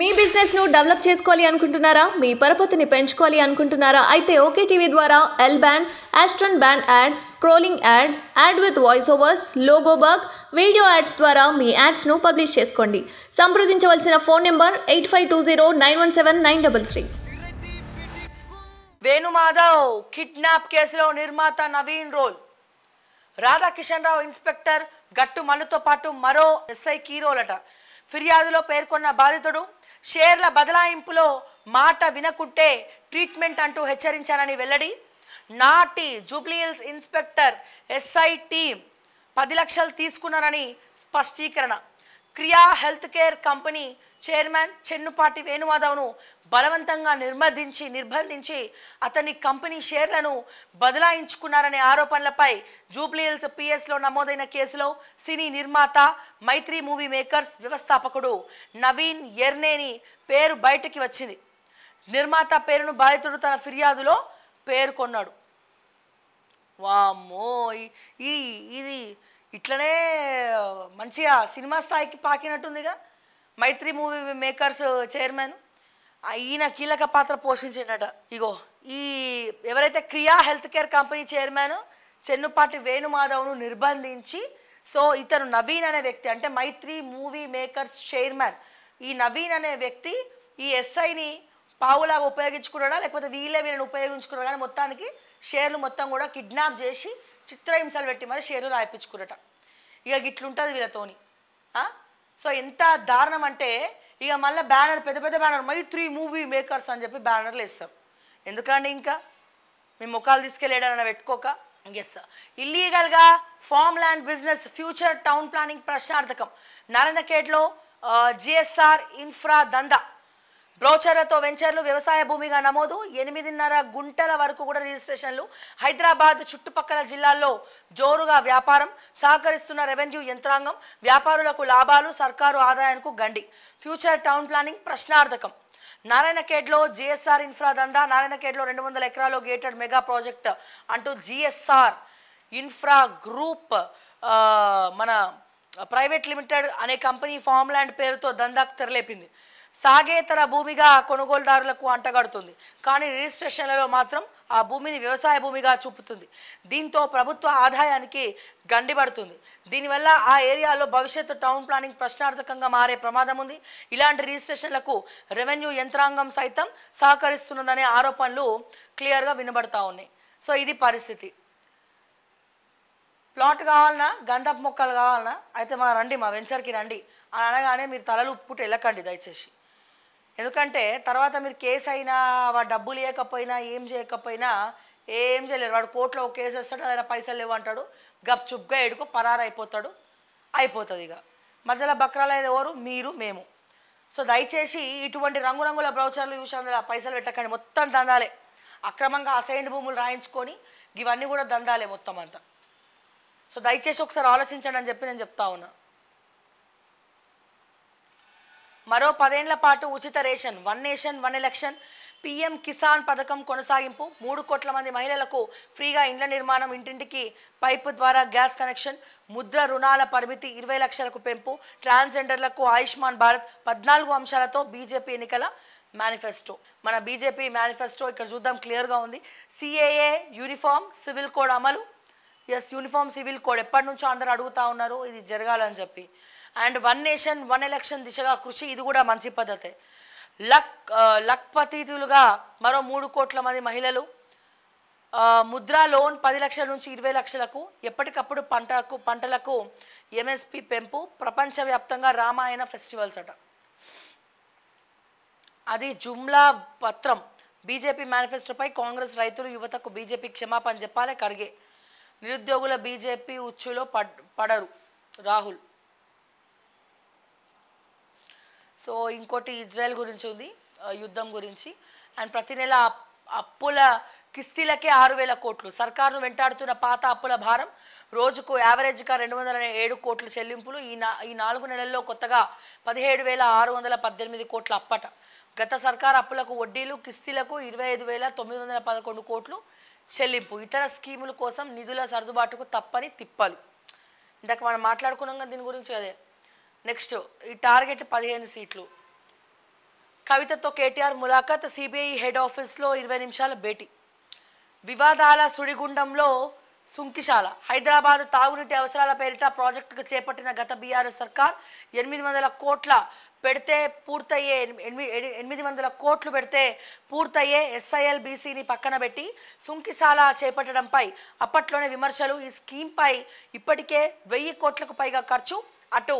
మీ బిజినెస్ను డెవలప్ చేసుకోవాలి అనుకుంటున్నారా మీ పరపతిని పెంచుకోవాలి అనుకుంటున్నారా అయితే ఓకే టీవీ ద్వారా L band Aston band ad scrolling ad ad with voice overs logo video ads ద్వారా మీ యాడ్స్ను పబ్లిష్ చేసుకోండి సంప్రదించవలసిన phone number eight five two zero nine one seven nine double three Venumadhav kidnap కేసులో నిర్మాత నవీన్ రోల్ రాధాకిషన్ రావు ఇన్స్పెక్టర్ గట్టు మల్లుతో పాటు మరో ఎస్ఐ కీరోలట ఫిర్యాదులో పేర్కొన్న బాధితుడు షేర్ల బదలాయింపులో మాట వినకుంటే ట్రీట్మెంట్ అంటూ హెచ్చరించానని వెల్లడి నాటి జూబ్లీహిల్స్ ఇన్స్పెక్టర్ ఎస్ఐ పది లక్షలు తీసుకున్నారని స్పష్టీకరణ Kriya health care company chairman Chennupati వేణుమాధవ్ను బలవంతంగా నిర్బంధించి నిర్బంధించి అతని కంపెనీ షేర్లను బదలాయించుకున్నారనే ఆరోపణలపై జూబ్లీహిల్స్ పిఎస్లో నమోదైన కేసులో సినీ నిర్మాత మైత్రి మూవీ మేకర్స్ వ్యవస్థాపకుడు నవీన్ ఎర్నేని పేరు బయటకి వచ్చింది నిర్మాత పేరును బాధితుడు తన ఫిర్యాదులో పేర్కొన్నాడు వామ్మో ఇది ఇట్లనే మంచిగా సినిమా స్థాయికి పాకినట్టుందిగా మైత్రి మూవీ మేకర్స్ చైర్మన్ ఈయన కీలక పాత్ర పోషించిండట ఇగో ఈ ఎవరైతే Kriya health care company chairman Chennupati వేణుమాధవ్ను నిర్బంధించి సో ఇతను నవీన్ అనే వ్యక్తి అంటే మైత్రి మూవీ మేకర్స్ చైర్మన్ ఈ నవీన్ అనే వ్యక్తి ఈ ఎస్ఐని పావులాగా ఉపయోగించుకున్నాడా లేకపోతే వీళ్ళే వీళ్ళని ఉపయోగించుకున్నాడా కానీ మొత్తానికి షేర్లు మొత్తం కూడా కిడ్నాప్ చేసి చిత్రహింసలు పెట్టి మరి షేర్లు రాయించుకురట ఇక గిట్లుంటుంది వీళ్ళతోని సో ఎంత దారుణం అంటే ఇక మళ్ళీ బ్యానర్ పెద్ద పెద్ద బ్యానర్ మళ్ళీ త్రీ మూవీ మేకర్స్ అని చెప్పి బ్యానర్లు వేస్తాం ఎందుకండి ఇంకా మీ ముఖాలు తీసుకెళ్ళాడని పెట్టుకోక ఎస్ ఇల్లీగల్గా farm land business future town planning ప్రశ్నార్థకం నారాయణఖేడ్లో జిఎస్ఆర్ ఇన్ఫ్రా దందా బ్రోచర్లతో వెంచర్లు వ్యవసాయ భూమిగా నమోదు ఎనిమిదిన్నర గుంటల వరకు కూడా రిజిస్ట్రేషన్లు హైదరాబాద్ చుట్టుపక్కల జిల్లాల్లో జోరుగా వ్యాపారం సహకరిస్తున్న రెవెన్యూ యంత్రాంగం వ్యాపారులకు లాభాలు సర్కారు ఆదాయానికి గండి ఫ్యూచర్ టౌన్ ప్లానింగ్ ప్రశ్నార్థకం నారాయణఖేడ్లో జిఎస్ఆర్ ఇన్ఫ్రా దందా నారాయణఖేడ్లో రెండు వందల ఎకరాలు గేటెడ్ మెగా ప్రాజెక్ట్ అంటూ జిఎస్ఆర్ ఇన్ఫ్రా గ్రూప్ మన ప్రైవేట్ లిమిటెడ్ అనే కంపెనీ ఫార్మ్ ల్యాండ్ పేరుతో దందాకు తెరలేపింది సాగేతర భూమిగా కొనుగోలుదారులకు అంటగడుతుంది కానీ రిజిస్ట్రేషన్లలో మాత్రం ఆ భూమిని వ్యవసాయ భూమిగా చూపుతుంది దీంతో ప్రభుత్వ ఆదాయానికి గండిపడుతుంది దీనివల్ల ఆ ఏరియాలో భవిష్యత్తు టౌన్ ప్లానింగ్ ప్రశ్నార్థకంగా మారే ప్రమాదం ఉంది ఇలాంటి రిజిస్ట్రేషన్లకు రెవెన్యూ యంత్రాంగం సైతం సహకరిస్తున్నదనే ఆరోపణలు క్లియర్గా వినబడతా ఉన్నాయి సో ఇది పరిస్థితి ప్లాట్ కావాలన్నా గంధపు మొక్కలు కావాలన్నా అయితే మా రండి మా వెంచర్కి రండి అని అనగానే మీరు తలలు ఉప్పుకుంటే వెళ్ళకండి దయచేసి ఎందుకంటే తర్వాత మీరు కేసు అయినా వాడు డబ్బు లేకపోయినా ఏం చేయకపోయినా ఏం చేయలేరు వాడు కోర్టులో ఒక కేసు వస్తాడు ఆయన పైసలు లేవు అంటాడు చుప్గా ఎడుకు అయిపోతాడు అయిపోతుంది ఇక మధ్యలో బక్రాలు అయితే ఎవరు మీరు మేము సో దయచేసి ఇటువంటి రంగురంగుల బ్రౌచర్లు చూసి అందులో పైసలు పెట్టకండి మొత్తం దందాలే అక్రమంగా అసైన్డ్ భూములు రాయించుకొని ఇవన్నీ కూడా దందాలే మొత్తం అంతా సో దయచేసి ఒకసారి ఆలోచించండి అని చెప్పి నేను చెప్తా ఉన్నా మరో పదేళ్ల పాటు ఉచిత ration one nation one election PM Kisan పథకం కొనసాగింపు మూడు కోట్ల మంది మహిళలకు ఫ్రీగా ఇండ్ల నిర్మాణం ఇంటింటికి పైపు ద్వారా గ్యాస్ కనెక్షన్ ముద్ర రుణాల పరిమితి ఇరవై లక్షలకు పెంపు ట్రాన్స్జెండర్లకు ఆయుష్మాన్ భారత్ పద్నాలుగు అంశాలతో బీజేపీ ఎన్నికల మేనిఫెస్టో మన బీజేపీ మేనిఫెస్టో ఇక్కడ చూద్దాం క్లియర్గా ఉంది సిఏఏ యూనిఫామ్ సివిల్ కోడ్ అమలు ఎస్ యూనిఫామ్ సివిల్ కోడ్ ఎప్పటి నుంచో అందరూ అడుగుతా ఉన్నారు ఇది జరగాలని చెప్పి and one nation one election దిశగా కృషి ఇది కూడా మంచి పద్ధతే లక్ లక్పతీతులుగా మరో మూడు కోట్ల మంది మహిళలు ముద్రా లోన్ పది లక్షల నుంచి ఇరవై లక్షలకు ఎప్పటికప్పుడు పంటకు పంటలకు ఎంఎస్పి పెంపు ప్రపంచవ్యాప్తంగా రామాయణ ఫెస్టివల్స్ అట అది జుమ్లా పత్రం బీజేపీ మేనిఫెస్టోపై కాంగ్రెస్ రైతులు యువతకు బీజేపీ క్షమాపణ చెప్పాలి కరిగే నిరుద్యోగుల బీజేపీ ఉచ్చులో పడరు రాహుల్ సో ఇంకోటి ఇజ్రాయెల్ గురించి ఉంది యుద్ధం గురించి అండ్ ప్రతి నెల అప్పుల కిస్తీలకే ఆరు వేల కోట్లు సర్కారును వెంటాడుతున్న పాత అప్పుల భారం రోజుకు యావరేజ్గా రెండు వందల ఏడు కోట్ల చెల్లింపులు ఈ నా ఈ నాలుగు నెలల్లో కొత్తగా పదిహేడు వేల ఆరు వందల పద్దెనిమిది కోట్ల అప్పట గత సర్కార్ అప్పులకు వడ్డీలు కిస్తీలకు ఇరవై ఐదు వేల తొమ్మిది వందల పదకొండు కోట్లు చెల్లింపు ఇతర స్కీముల కోసం నిధుల సర్దుబాటుకు తప్పని తిప్పలు ఇందాక మనం మాట్లాడుకున్నాం దీని గురించి అదే నెక్స్ట్ ఈ టార్గెట్ పదిహేను సీట్లు కవితతో కేటీఆర్ ములాఖత్ సిబిఐ హెడ్ ఆఫీస్లో ఇరవై నిమిషాల భేటీ వివాదాల సుడిగుండంలో సుంకిశాల హైదరాబాద్ తాగునీటి అవసరాల పేరిట ప్రాజెక్టుకు చేపట్టిన గత బీఆర్ఎస్ సర్కార్ ఎనిమిది వందల కోట్ల పెడితే పూర్తయ్యే ఎనిమిది వందల కోట్లు పెడితే పూర్తయ్యే ఎస్ఐఎల్ బీసీని పక్కన పెట్టి సుంకిశాల చేపట్టడంపై అప్పట్లోనే విమర్శలు ఈ స్కీమ్పై ఇప్పటికే వెయ్యి కోట్లకు పైగా ఖర్చు అటు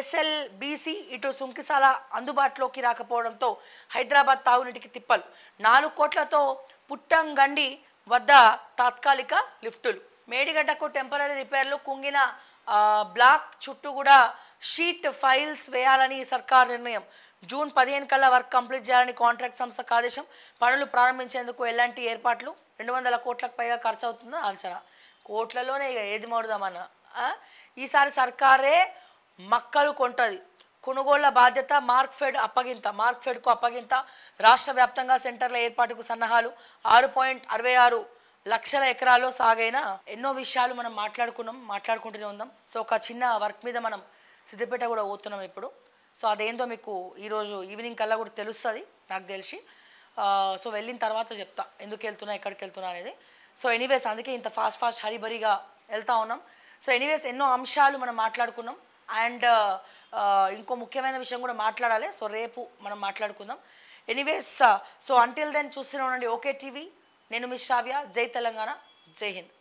ఎస్ఎల్ బీసీ ఇటు సుంకిసాల అందుబాటులోకి రాకపోవడంతో హైదరాబాద్ తాగునీటికి తిప్పలు నాలుగు కోట్లతో పుట్టంగండి వద్ద తాత్కాలిక లిఫ్టులు మేడిగడ్డకు టెంపరీ రిపేర్లు కుంగిన బ్లాక్ చుట్టూ కూడా షీట్ ఫైల్స్ వేయాలని సర్కార్ నిర్ణయం జూన్ పదిహేను కల్లా వర్క్ కంప్లీట్ చేయాలని కాంట్రాక్ట్ సంస్థకు ఆదేశం పనులు ప్రారంభించేందుకు ఎలాంటి ఏర్పాట్లు రెండు వందల కోట్లకు పైగా ఖర్చు అవుతుందో అంచనా కోట్లలోనే ఏది మోడదామన్నా ఈసారి సర్కారే మక్కలు కొంటది కొనుగోళ్ల బాధ్యత మార్క్ఫెడ్ అప్పగింత మార్క్ఫెడ్కు అప్పగింత రాష్ట్ర వ్యాప్తంగా సెంటర్ల ఏర్పాటుకు సన్నాహాలు ఆరు పాయింట్ అరవై ఆరు లక్షల ఎకరాల్లో సాగైన ఎన్నో విషయాలు మనం మాట్లాడుకున్నాం మాట్లాడుకుంటూనే ఉందాం సో ఒక చిన్న వర్క్ మీద మనం సిద్ధపేట కూడా పోతున్నాం ఇప్పుడు సో అదేందో మీకు ఈరోజు ఈవినింగ్ కల్లా కూడా తెలుస్తుంది నాకు తెలిసి సో వెళ్ళిన తర్వాత చెప్తా ఎందుకు వెళ్తున్నా ఎక్కడికి వెళ్తున్నా అనేది సో ఎనీవేస్ అందుకే ఇంత ఫాస్ట్ ఫాస్ట్ హరిబరిగా వెళ్తా ఉన్నాం సో ఎనీవేస్ ఎన్నో అంశాలు మనం మాట్లాడుకున్నాం అండ్ ఇంకో ముఖ్యమైన విషయం కూడా మాట్లాడాలి సో రేపు మనం మాట్లాడుకుందాం ఎనీవేస్ సో అంటిల్ దెన్ చూస్తూనే ఉండండి ఓకే టీవీ నేను మిస్ షావ్య జై తెలంగాణ జై హింద్